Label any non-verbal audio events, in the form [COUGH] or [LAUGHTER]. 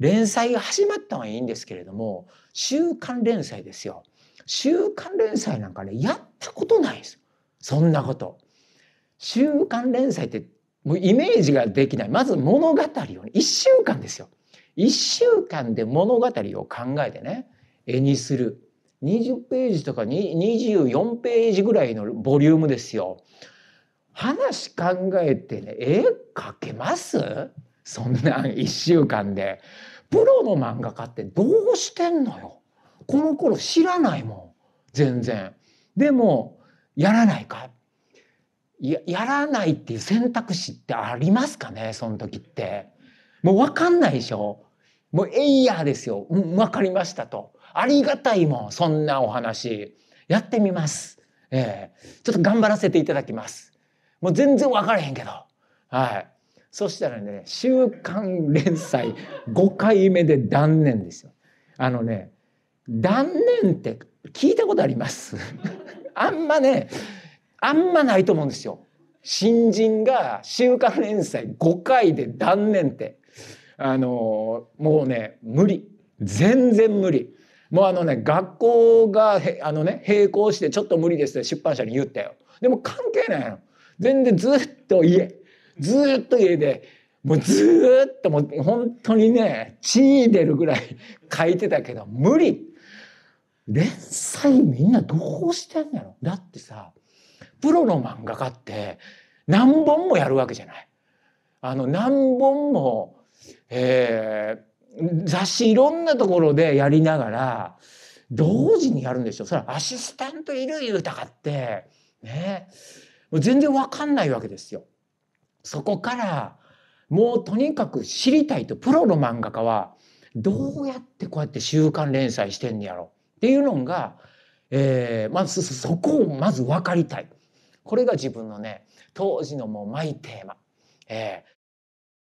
連載が始まったのはいいんですけれども週刊連載ですよ週刊連載なんかねやったことないですそんなこと週刊連載ってもうイメージができないまず物語を、ね、1週間ですよ1週間で物語を考えてね絵にする20ページとか24ページぐらいのボリュームですよ。話考えてね絵描けますそんな1週間でプロの漫画家ってどうしてんのよこの頃知らないもん全然でもやらないかややらないっていう選択肢ってありますかねその時ってもう分かんないでしょもうエイヤーですよ、うん、分かりましたとありがたいもんそんなお話やってみます、えー、ちょっと頑張らせていただきますもう全然分からへんけどはいそしたらね週刊連載5回目で断念ですよ。あのね断念って聞いたことあります [LAUGHS] あんまねあんまないと思うんですよ。新人が週刊連載5回で断念ってあのもうね無理全然無理。もうあのね学校があのね並行してちょっと無理ですって出版社に言ったよ。でも関係ないの。全然ずっと家ずっと家でもうずっともう本当にね血出るぐらい書いてたけど無理連載みんなどうしてんやろだってさプロの漫画家って何本もやるわけじゃない。あの何本も、えー、雑誌いろんなところでやりながら同時にやるんでしょそれアシスタントいる言うたかってねもう全然わかんないわけですよ。そこからもうとにかく知りたいとプロの漫画家はどうやってこうやって週刊連載してんねやろっていうのが、えー、まずそこをまず分かりたいこれが自分のね当時のもうマイテーマ。え